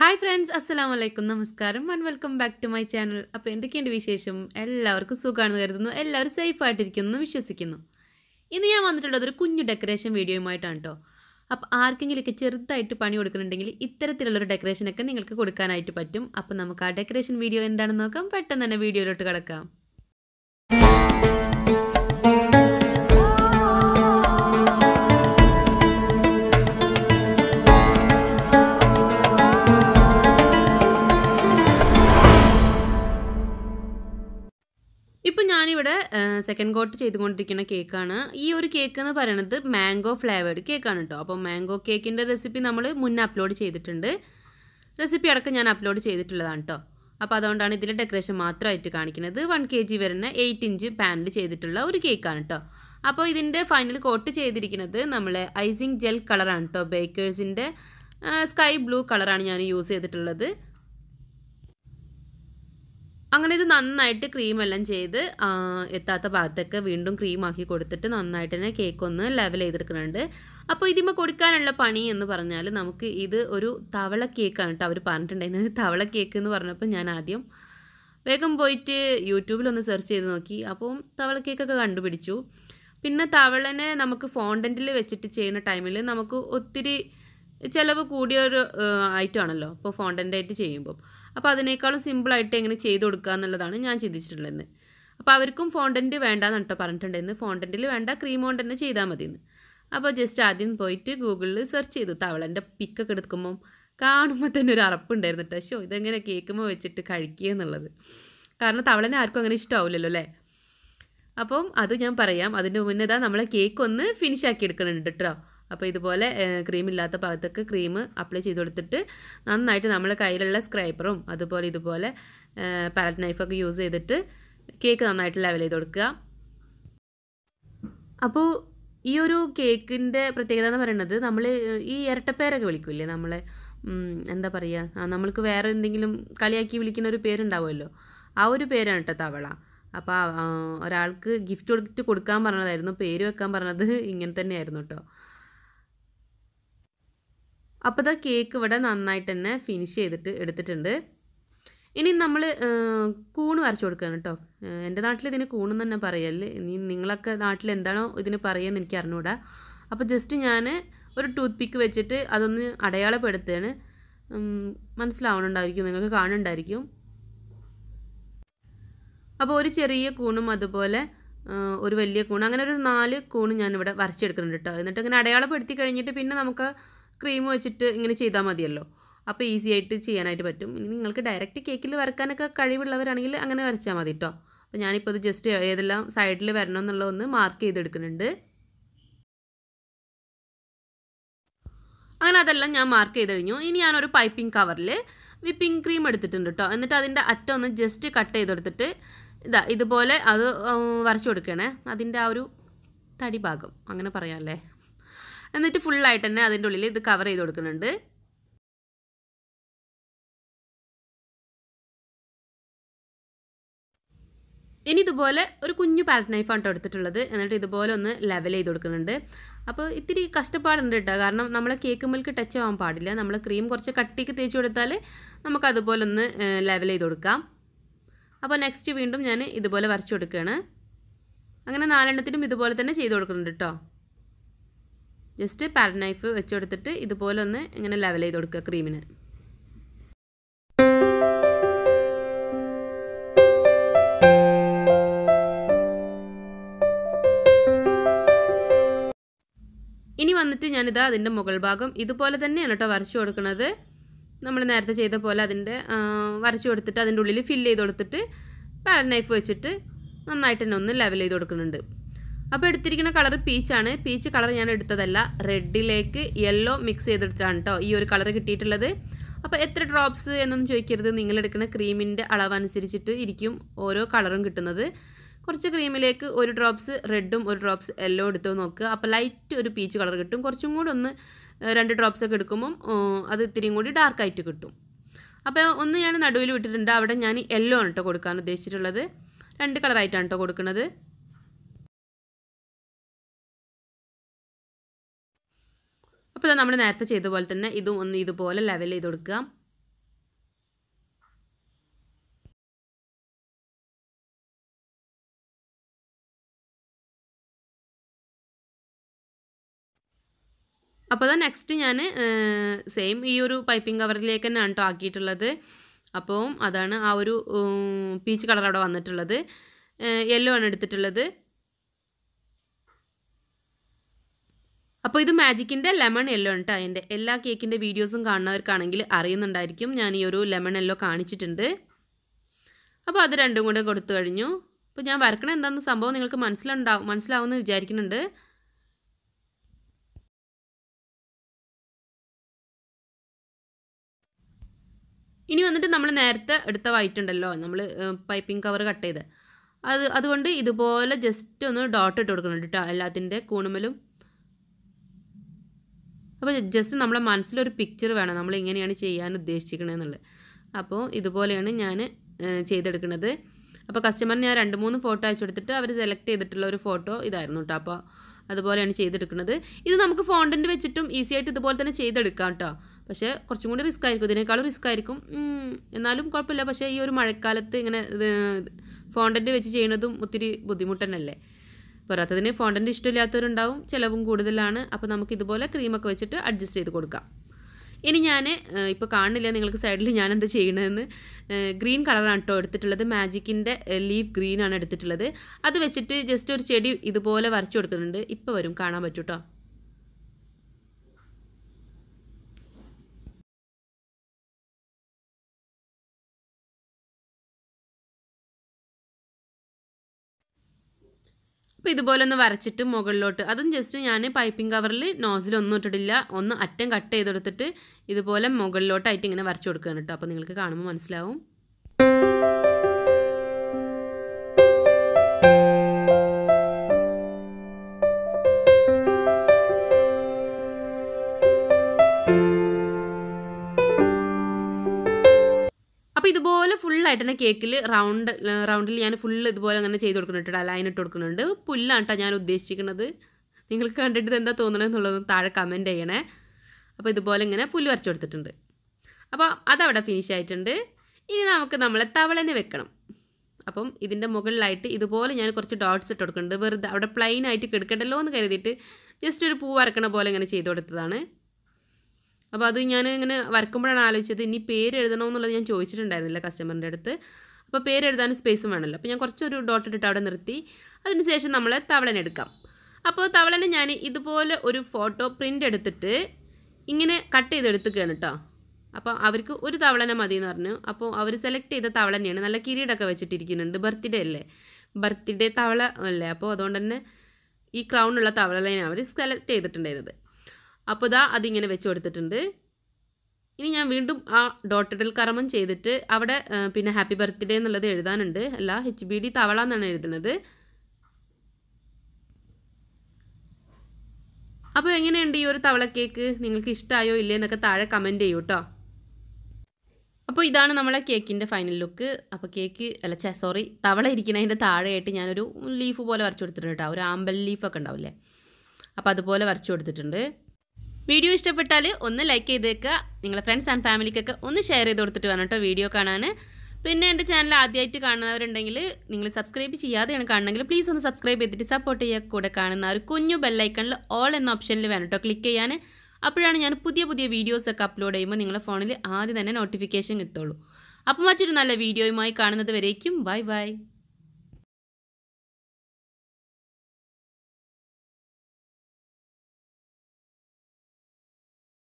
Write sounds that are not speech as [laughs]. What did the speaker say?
hi friends അസ്സാം വലൈക്കും നമസ്കാരം and welcome back to my channel അപ്പോൾ എന്തൊക്കെയുണ്ട് വിശേഷം എല്ലാവർക്കും സുഖമാണെന്ന് കരുതുന്നു എല്ലാവരും സേഫായിട്ടിരിക്കുന്നു വിശ്വസിക്കുന്നു ഇന്ന് ഞാൻ വന്നിട്ടുള്ളത് ഒരു കുഞ്ഞു ഡെക്കറേഷൻ വീഡിയോയുമായിട്ടാണ് കേട്ടോ അപ്പോൾ ആർക്കെങ്കിലൊക്കെ ചെറുതായിട്ട് പണി കൊടുക്കുന്നുണ്ടെങ്കിൽ ഇത്തരത്തിലുള്ളൊരു ഡെക്കറേഷനൊക്കെ നിങ്ങൾക്ക് കൊടുക്കാനായിട്ട് പറ്റും അപ്പോൾ നമുക്ക് ആ ഡെക്കറേഷൻ വീഡിയോ എന്താണെന്ന് നോക്കാം പെട്ടെന്ന് തന്നെ വീഡിയോയിലോട്ട് കിടക്കാം ഇപ്പം ഞാനിവിടെ സെക്കൻഡ് കോട്ട് ചെയ്തുകൊണ്ടിരിക്കുന്ന കേക്കാണ് ഈ ഒരു കേക്ക് എന്ന് പറയുന്നത് മാംഗോ ഫ്ലേവേഡ് കേക്കാണ് കേട്ടോ അപ്പോൾ മാംഗോ കേക്കിൻ്റെ റെസിപ്പി നമ്മൾ മുന്നേ അപ്ലോഡ് ചെയ്തിട്ടുണ്ട് റെസിപ്പി അടക്കം ഞാൻ അപ്ലോഡ് ചെയ്തിട്ടുള്ളതാണ് കേട്ടോ അപ്പോൾ അതുകൊണ്ടാണ് ഇതിൽ ഡെക്കറേഷൻ മാത്രമായിട്ട് കാണിക്കുന്നത് വൺ കെ ജി വരുന്ന എയ്റ്റ് ഇഞ്ച് പാനിൽ ചെയ്തിട്ടുള്ള ഒരു കേക്കാണ് കേട്ടോ അപ്പോൾ ഇതിൻ്റെ ഫൈനൽ കോട്ട് ചെയ്തിരിക്കുന്നത് നമ്മൾ ഐസിങ് ജെൽ കളറാണ് കേട്ടോ ബേക്കേഴ്സിൻ്റെ സ്കൈ ബ്ലൂ കളറാണ് ഞാൻ യൂസ് ചെയ്തിട്ടുള്ളത് അങ്ങനെ ഇത് നന്നായിട്ട് ക്രീം എല്ലാം ചെയ്ത് എത്താത്ത ഭാഗത്തൊക്കെ വീണ്ടും ക്രീമാക്കി കൊടുത്തിട്ട് നന്നായിട്ട് തന്നെ കേക്ക് ഒന്ന് ലെവൽ ചെയ്തെടുക്കുന്നുണ്ട് അപ്പോൾ ഇതിമ്മ കൊടുക്കാനുള്ള പണി എന്ന് പറഞ്ഞാൽ നമുക്ക് ഇത് ഒരു തവള കേക്കാണ് കേട്ടോ അവർ പറഞ്ഞിട്ടുണ്ടായിരുന്നത് [laughs] തവള കേക്ക് എന്ന് പറഞ്ഞപ്പോൾ ഞാൻ ആദ്യം വേഗം പോയിട്ട് യൂട്യൂബിലൊന്ന് സെർച്ച് ചെയ്ത് നോക്കി അപ്പം തവള കേക്കൊക്കെ കണ്ടുപിടിച്ചു പിന്നെ തവളനെ നമുക്ക് ഫോണ്ടൻറ്റിൽ വെച്ചിട്ട് ചെയ്യുന്ന ടൈമിൽ നമുക്ക് ഒത്തിരി ചിലവ് കൂടിയൊരു ഐറ്റമാണല്ലോ ഇപ്പോൾ ഫോണ്ടൻ്റായിട്ട് ചെയ്യുമ്പം അപ്പോൾ അതിനേക്കാളും സിമ്പിളായിട്ട് എങ്ങനെ ചെയ്ത് കൊടുക്കുക എന്നുള്ളതാണ് ഞാൻ ചിന്തിച്ചിട്ടുള്ളത് അപ്പോൾ അവർക്കും ഫോണ്ടൻറ്റ് വേണ്ടാന്ന് കേട്ടോ പറഞ്ഞിട്ടുണ്ടായിരുന്നു ഫോണ്ടൻറ്റിൽ വേണ്ട ക്രീം കൊണ്ട് തന്നെ ചെയ്താൽ മതിയെന്ന് അപ്പോൾ ജസ്റ്റ് ആദ്യം പോയിട്ട് ഗൂഗിളിൽ സെർച്ച് ചെയ്തു തവളൻ്റെ പിക്കൊക്കെ എടുക്കുമ്പം കാണുമ്പോൾ തന്നെ ഒരു അറപ്പുണ്ടായിരുന്നു കേട്ടോ ഷോ ഇതെങ്ങനെ കേൾക്കുമ്പോൾ വെച്ചിട്ട് കഴിക്കുക എന്നുള്ളത് കാരണം തവളനെ ആർക്കും അങ്ങനെ ഇഷ്ടമാവില്ലല്ലോ അല്ലേ അപ്പം അത് ഞാൻ പറയാം അതിന് മുന്നേ നമ്മളെ കേക്ക് ഒന്ന് ഫിനിഷ് ആക്കി എടുക്കുന്നുണ്ട് കേട്ടോ അപ്പോൾ ഇതുപോലെ ക്രീമില്ലാത്ത ഭാഗത്തൊക്കെ ക്രീം അപ്ലൈ ചെയ്ത് കൊടുത്തിട്ട് നന്നായിട്ട് നമ്മൾ കയ്യിലുള്ള സ്ക്രൈപ്പറും അതുപോലെ ഇതുപോലെ പാലറ്റ് നൈഫൊക്കെ യൂസ് ചെയ്തിട്ട് കേക്ക് നന്നായിട്ട് ലെവൽ ചെയ്ത് കൊടുക്കുക അപ്പോൾ ഈ ഒരു കേക്കിൻ്റെ പ്രത്യേകത എന്ന് പറയുന്നത് നമ്മൾ ഈ ഇരട്ടപ്പേരൊക്കെ വിളിക്കില്ലേ നമ്മളെ എന്താ പറയുക നമ്മൾക്ക് വേറെ എന്തെങ്കിലും കളിയാക്കി വിളിക്കുന്ന ഒരു പേരുണ്ടാവുമല്ലോ ആ ഒരു പേരാണ് കേട്ടോ തവള അപ്പോൾ ഒരാൾക്ക് ഗിഫ്റ്റ് കൊടുത്തിട്ട് കൊടുക്കാൻ പറഞ്ഞതായിരുന്നു പേര് വെക്കാൻ പറഞ്ഞത് ഇങ്ങനെ തന്നെയായിരുന്നു കേട്ടോ അപ്പോൾ ഇതാ കേക്ക് ഇവിടെ നന്നായിട്ട് തന്നെ ഫിനിഷ് ചെയ്തിട്ട് എടുത്തിട്ടുണ്ട് ഇനി നമ്മൾ കൂണ് വരച്ചു കൊടുക്കുകയാണ് കേട്ടോ എൻ്റെ നാട്ടിൽ ഇതിന് കൂണെന്ന് തന്നെ പറയല്ലേ ഇനി നിങ്ങളൊക്കെ നാട്ടിൽ എന്താണോ ഇതിന് പറയുന്നത് എനിക്ക് അറിഞ്ഞുകൂടാ അപ്പോൾ ജസ്റ്റ് ഞാൻ ഒരു ടൂത്ത് പിക്ക് വെച്ചിട്ട് അതൊന്ന് അടയാളപ്പെടുത്തുകയാണ് മനസ്സിലാവണുണ്ടായിരിക്കും നിങ്ങൾക്ക് കാണുന്നുണ്ടായിരിക്കും അപ്പോൾ ഒരു ചെറിയ കൂണും അതുപോലെ ഒരു വലിയ കൂണ് അങ്ങനെ ഒരു നാല് കൂണ് ഞാനിവിടെ വരച്ചെടുക്കുന്നുണ്ട് കേട്ടോ എന്നിട്ട് അങ്ങനെ അടയാളപ്പെടുത്തി കഴിഞ്ഞിട്ട് പിന്നെ നമുക്ക് ക്രീം വെച്ചിട്ട് ഇങ്ങനെ ചെയ്താൽ മതിയല്ലോ അപ്പോൾ ഈസി ആയിട്ട് ചെയ്യാനായിട്ട് പറ്റും ഇനി നിങ്ങൾക്ക് ഡയറക്റ്റ് കേക്കിൽ വരക്കാനൊക്കെ കഴിവുള്ളവരാണെങ്കിൽ അങ്ങനെ വരച്ചാൽ മതി കേട്ടോ അപ്പോൾ ഞാനിപ്പോൾ ഇത് ജസ്റ്റ് ഏതെല്ലാം സൈഡിൽ വരണം എന്നുള്ള ഒന്ന് മാർക്ക് ചെയ്തെടുക്കുന്നുണ്ട് അങ്ങനെ അതെല്ലാം ഞാൻ മാർക്ക് ചെയ്ത് കഴിഞ്ഞു ഇനി ഞാനൊരു പൈപ്പിംഗ് കവറിൽ വിപ്പിംഗ് ക്രീം എടുത്തിട്ടുണ്ട് കേട്ടോ എന്നിട്ട് അതിൻ്റെ അറ്റം ഒന്ന് ജസ്റ്റ് കട്ട് ചെയ്തെടുത്തിട്ട് ഇതാ ഇതുപോലെ അത് വരച്ചു കൊടുക്കണേ അതിൻ്റെ ആ ഒരു തടി ഭാഗം അങ്ങനെ പറയാമല്ലേ എന്നിട്ട് ഫുള്ളായിട്ട് തന്നെ അതിൻ്റെ ഉള്ളിൽ ഇത് കവർ ചെയ്ത് കൊടുക്കുന്നുണ്ട് ഇനി ഇതുപോലെ ഒരു കുഞ്ഞു പാലറ്റ് നൈഫാണ് എടുത്തിട്ടുള്ളത് എന്നിട്ട് ഇതുപോലെ ഒന്ന് ലെവൽ ചെയ്ത് കൊടുക്കുന്നുണ്ട് അപ്പോൾ ഇത്തിരി കഷ്ടപ്പാടുണ്ട് കേട്ടോ കാരണം നമ്മൾ കേക്ക് മിൽക്ക് ടച്ച് ആവാൻ പാടില്ല നമ്മൾ ക്രീം കുറച്ച് കട്ടിക്ക് തേച്ച് കൊടുത്താൽ നമുക്ക് അതുപോലെ ഒന്ന് ലെവൽ ചെയ്ത് കൊടുക്കാം അപ്പോൾ നെക്സ്റ്റ് വീണ്ടും ഞാൻ ഇതുപോലെ വരച്ചു കൊടുക്കുകയാണ് അങ്ങനെ നാലെണ്ണത്തിനും ഇതുപോലെ തന്നെ ചെയ്ത് കൊടുക്കുന്നുണ്ട് കേട്ടോ ജസ്റ്റ് പാരൻ നൈഫ് വെച്ച് കൊടുത്തിട്ട് ഇതുപോലെ ഒന്ന് ഇങ്ങനെ ലെവൽ ചെയ്ത് കൊടുക്കുക ക്രീമിന് ഇനി വന്നിട്ട് ഞാനിതാ അതിൻ്റെ മുകൾ ഭാഗം ഇതുപോലെ തന്നെയാണ് കേട്ടോ വരച്ചു കൊടുക്കുന്നത് നമ്മൾ നേരത്തെ ചെയ്ത പോലെ അതിൻ്റെ വരച്ചു കൊടുത്തിട്ട് അതിൻ്റെ ഉള്ളിൽ ഫില്ല് ചെയ്ത് കൊടുത്തിട്ട് പാരൻ നൈഫ് വെച്ചിട്ട് നന്നായിട്ട് തന്നെ ഒന്ന് ലെവൽ ചെയ്ത് കൊടുക്കുന്നുണ്ട് അപ്പോൾ എടുത്തിരിക്കുന്ന കളർ പീച്ചാണ് പീച്ച് കളർ ഞാൻ എടുത്തതല്ല റെഡിലേക്ക് യെല്ലോ മിക്സ് ചെയ്തെടുത്താണ് കേട്ടോ ഈ ഒരു കളർ കിട്ടിയിട്ടുള്ളത് അപ്പോൾ എത്ര ഡ്രോപ്സ് എന്നൊന്നും ചോദിക്കരുത് നിങ്ങൾ എടുക്കുന്ന ക്രീമിൻ്റെ അളവനുസരിച്ചിട്ട് ഇരിക്കും ഓരോ കളറും കിട്ടുന്നത് കുറച്ച് ക്രീമിലേക്ക് ഒരു ഡ്രോപ്സ് റെഡും ഒരു ഡ്രോപ്സ് യെല്ലോ എടുത്തു നോക്കുക അപ്പോൾ ലൈറ്റ് ഒരു പീച്ച് കളർ കിട്ടും കുറച്ചും കൂടി ഒന്ന് രണ്ട് ഡ്രോപ്സ് ഒക്കെ എടുക്കുമ്പം അത് ഇത്തിരി കൂടി ഡാർക്കായിട്ട് കിട്ടും അപ്പോൾ ഒന്ന് ഞാൻ നടുവിൽ വിട്ടിട്ടുണ്ട് അവിടെ ഞാൻ യെല്ലോ ആണ് കേട്ടോ കൊടുക്കാൻ ഉദ്ദേശിച്ചിട്ടുള്ളത് രണ്ട് കളറായിട്ടാണ് കേട്ടോ കൊടുക്കുന്നത് അപ്പോൾ നമ്മൾ നേരത്തെ ചെയ്ത പോലെ തന്നെ ഇതും ഒന്ന് ഇതുപോലെ ലെവൽ ചെയ്ത് കൊടുക്കുക അപ്പോൾ അതാ നെക്സ്റ്റ് ഞാൻ സെയിം ഈ ഒരു പൈപ്പിംഗ് കവറിലേക്ക് തന്നെയാണ് കേട്ടോ ആക്കിയിട്ടുള്ളത് അപ്പോൾ അതാണ് ആ ഒരു പീച്ച് കളർ അവിടെ വന്നിട്ടുള്ളത് യെല്ലോ ആണ് എടുത്തിട്ടുള്ളത് അപ്പോൾ ഇത് മാജിക്കിൻ്റെ ലെമൺ യെല്ലോ ഉണ്ട് അതിൻ്റെ എല്ലാ കേക്കിൻ്റെ വീഡിയോസും കാണുന്നവർക്കാണെങ്കിൽ അറിയുന്നുണ്ടായിരിക്കും ഞാൻ ഈ ഒരു ലെമൺ യെല്ലോ കാണിച്ചിട്ടുണ്ട് അപ്പോൾ അത് രണ്ടും കൂടെ കൊടുത്തു കഴിഞ്ഞു അപ്പോൾ ഞാൻ വരക്കണ എന്താന്ന് സംഭവം നിങ്ങൾക്ക് മനസ്സിലുണ്ടാവും മനസ്സിലാവുമെന്ന് വിചാരിക്കുന്നുണ്ട് ഇനി വന്നിട്ട് നമ്മൾ നേരത്തെ എടുത്ത വൈറ്റ് ഉണ്ടല്ലോ നമ്മൾ പൈപ്പിംഗ് കവർ കട്ട് ചെയ്ത് അത് അതുകൊണ്ട് ഇതുപോലെ ജസ്റ്റ് ഒന്ന് ഡോട്ട് ഇട്ട് കൊടുക്കണം കേട്ടോ എല്ലാത്തിൻ്റെ കൂണുമലും അപ്പോൾ ജസ്റ്റ് നമ്മളെ മനസ്സിലൊരു പിക്ചർ വേണം നമ്മൾ ഇങ്ങനെയാണ് ചെയ്യാൻ ഉദ്ദേശിക്കണമെന്നുള്ളത് അപ്പോൾ ഇതുപോലെയാണ് ഞാൻ ചെയ്തെടുക്കുന്നത് അപ്പോൾ കസ്റ്റമറിന് ഞാൻ രണ്ട് മൂന്ന് ഫോട്ടോ അയച്ചു കൊടുത്തിട്ട് അവർ സെലക്ട് ചെയ്തിട്ടുള്ള ഒരു ഫോട്ടോ ഇതായിരുന്നു കേട്ടോ അപ്പോൾ അതുപോലെയാണ് ചെയ്തെടുക്കുന്നത് ഇത് നമുക്ക് ഫോണ്ടൻറ്റ് വെച്ചിട്ടും ഈസി ആയിട്ട് ഇതുപോലെ തന്നെ ചെയ്തെടുക്കാം കേട്ടോ പക്ഷേ കുറച്ചും കൂടി റിസ്ക് ആയിരിക്കും ഇതിനേക്കാളും റിസ്ക് ആയിരിക്കും എന്നാലും കുഴപ്പമില്ല പക്ഷേ ഈ ഒരു മഴക്കാലത്ത് ഇങ്ങനെ ഫോണ്ടൻറ്റ് വെച്ച് ചെയ്യുന്നതും ഒത്തിരി ബുദ്ധിമുട്ട് പൊറാത്തതിന് ഫോണ്ടൻ്റ് ഇഷ്ടമില്ലാത്തവരുണ്ടാവും ചിലവും കൂടുതലാണ് അപ്പോൾ നമുക്ക് ഇതുപോലെ ക്രീമൊക്കെ വെച്ചിട്ട് അഡ്ജസ്റ്റ് ചെയ്ത് കൊടുക്കാം ഇനി ഞാൻ ഇപ്പോൾ കാണുന്നില്ല നിങ്ങൾക്ക് സൈഡിൽ ഞാൻ എന്താ ചെയ്യണമെന്ന് ഗ്രീൻ കളറാണ് കേട്ടോ എടുത്തിട്ടുള്ളത് മാജിക്കിൻ്റെ ലീഫ് ഗ്രീനാണ് എടുത്തിട്ടുള്ളത് അത് വെച്ചിട്ട് ജസ്റ്റ് ഒരു ചെടി ഇതുപോലെ വരച്ചു കൊടുക്കുന്നുണ്ട് ഇപ്പോൾ വരും കാണാൻ പറ്റൂട്ടോ അപ്പോൾ ഇതുപോലെ ഒന്ന് വരച്ചിട്ട് മുകളിലോട്ട് അതും ജസ്റ്റ് ഞാൻ പൈപ്പിംഗ് കവറിൽ നോസിലൊന്നും ഇട്ടിട്ടില്ല ഒന്ന് അറ്റം കട്ട് ചെയ്തെടുത്തിട്ട് ഇതുപോലെ മുകളിലോട്ടായിട്ട് ഇങ്ങനെ വരച്ചു കൊടുക്കുകയാണ് കേട്ടോ അപ്പോൾ നിങ്ങൾക്ക് കാണുമ്പോൾ മനസ്സിലാവും ഇതുപോലെ ഫുള്ളായിട്ട് തന്നെ കേക്കിൽ റൗണ്ട് റൗണ്ടിൽ ഞാൻ ഫുൾ ഇതുപോലെ അങ്ങനെ ചെയ്ത് കൊടുക്കുന്നുണ്ട് ലൈൻ ഇട്ട് കൊടുക്കുന്നുണ്ട് കേട്ടോ ഞാൻ ഉദ്ദേശിക്കുന്നത് നിങ്ങൾക്ക് കണ്ടിട്ട് എന്താ തോന്നണത് എന്നുള്ളത് താഴെ കമൻറ്റ് ചെയ്യണേ അപ്പോൾ ഇതുപോലെ ഇങ്ങനെ പുല്ല് വരച്ചു കൊടുത്തിട്ടുണ്ട് അപ്പോൾ അതവിടെ ഫിനിഷ് ആയിട്ടുണ്ട് ഇനി നമുക്ക് നമ്മളെ തവളനെ വെക്കണം അപ്പം ഇതിൻ്റെ മുകളിലായിട്ട് ഇതുപോലെ ഞാൻ കുറച്ച് ഡോട്ട്സ് ഇട്ട് കൊടുക്കുന്നുണ്ട് വെറുതെ അവിടെ പ്ലെയിൻ ആയിട്ട് കിടക്കണ്ടല്ലോ എന്ന് കരുതിയിട്ട് ജസ്റ്റ് ഒരു പൂ വരക്കണ പോലെ ഇങ്ങനെ ചെയ്ത് കൊടുത്തതാണ് അപ്പോൾ അത് ഞാൻ ഇങ്ങനെ വരക്കുമ്പോഴാണ് ആലോചിച്ചത് ഇനി പേര് എഴുതണമെന്നുള്ളത് ഞാൻ ചോദിച്ചിട്ടുണ്ടായിരുന്നില്ല കസ്റ്റമറിൻ്റെ അടുത്ത് അപ്പോൾ പേര് എഴുതാനും സ്പേസും വേണമല്ലോ അപ്പോൾ ഞാൻ കുറച്ചൊരു ഡോട്ട് ഇട്ടിട്ട് അവിടെ നിർത്തി അതിനുശേഷം നമ്മൾ തവളനെ എടുക്കാം അപ്പോൾ തവളനെ ഞാൻ ഇതുപോലെ ഒരു ഫോട്ടോ പ്രിൻ്റ് എടുത്തിട്ട് ഇങ്ങനെ കട്ട് ചെയ്തെടുത്തുകയാണ് കേട്ടോ അപ്പോൾ അവർക്ക് ഒരു തവളനെ മതി എന്ന് പറഞ്ഞു അപ്പോൾ അവർ സെലക്ട് ചെയ്ത തവളനെയാണ് നല്ല കിരീടമൊക്കെ വെച്ചിട്ടിരിക്കുന്നുണ്ട് ബർത്ത്ഡേ അല്ലേ ബർത്ത്ഡേ തവള അല്ലേ അപ്പോൾ അതുകൊണ്ട് തന്നെ ഈ ക്രൗണുള്ള തവളനെ അവർ സെലക്ട് ചെയ്തിട്ടുണ്ടായിരുന്നത് അപ്പോൾ ഇതാ അതിങ്ങനെ വെച്ച് കൊടുത്തിട്ടുണ്ട് ഇനി ഞാൻ വീണ്ടും ആ ഡോട്ടിൽ കർമ്മം ചെയ്തിട്ട് അവിടെ പിന്നെ ഹാപ്പി ബർത്ത്ഡേ എന്നുള്ളത് എഴുതാനുണ്ട് അല്ല എച്ച് ബി ഡി തവള എന്നാണ് എഴുതുന്നത് അപ്പോൾ എങ്ങനെയുണ്ട് ഈ ഒരു തവള കേക്ക് നിങ്ങൾക്ക് ഇഷ്ടമായോ ഇല്ലേ എന്നൊക്കെ താഴെ കമൻറ്റ് ചെയ്യൂ കേട്ടോ അപ്പോൾ ഇതാണ് നമ്മളെ കേക്കിൻ്റെ ഫൈനൽ ലുക്ക് അപ്പോൾ കേക്ക് അല്ല ചേ സോറി തവള ഇരിക്കണതിൻ്റെ താഴെയായിട്ട് ഞാനൊരു ലീഫ് പോലെ വരച്ചു കൊടുത്തിട്ടുണ്ട് കേട്ടോ ഒരു ആമ്പൽ ലീഫൊക്കെ ഉണ്ടാവില്ലേ അപ്പോൾ അതുപോലെ വരച്ചു കൊടുത്തിട്ടുണ്ട് വീഡിയോ ഇഷ്ടപ്പെട്ടാൽ ഒന്ന് ലൈക്ക് ചെയ്തേക്കുക നിങ്ങളെ ഫ്രണ്ട്സ് ആൻഡ് ഫാമിലിക്കൊക്കെ ഒന്ന് ഷെയർ ചെയ്ത് കൊടുത്തിട്ട് വേണം കേട്ടോ വീഡിയോ കാണാൻ പിന്നെ എൻ്റെ ചാനൽ ആദ്യമായിട്ട് കാണുന്നവരുണ്ടെങ്കിൽ നിങ്ങൾ സബ്സ്ക്രൈബ് ചെയ്യാതെയാണ് കാണണമെങ്കിൽ പ്ലീസ് ഒന്ന് സബ്സ്ക്രൈബ് ചെയ്തിട്ട് സപ്പോർട്ട് ചെയ്യുക കൂടെ കാണുന്ന ഒരു കുഞ്ഞു ബെല്ലൈക്കണിൽ ഓൾ എന്ന ഓപ്ഷനിൽ വേണം കേട്ടോ ക്ലിക്ക് ചെയ്യാൻ അപ്പോഴാണ് ഞാൻ പുതിയ പുതിയ വീഡിയോസൊക്കെ അപ്ലോഡ് ചെയ്യുമ്പോൾ നിങ്ങളുടെ ഫോണിൽ ആദ്യം തന്നെ നോട്ടിഫിക്കേഷൻ കിട്ടുള്ളൂ അപ്പോൾ മറ്റൊരു നല്ല വീഡിയോയുമായി കാണുന്നത് വരേക്കും ബൈ ബൈ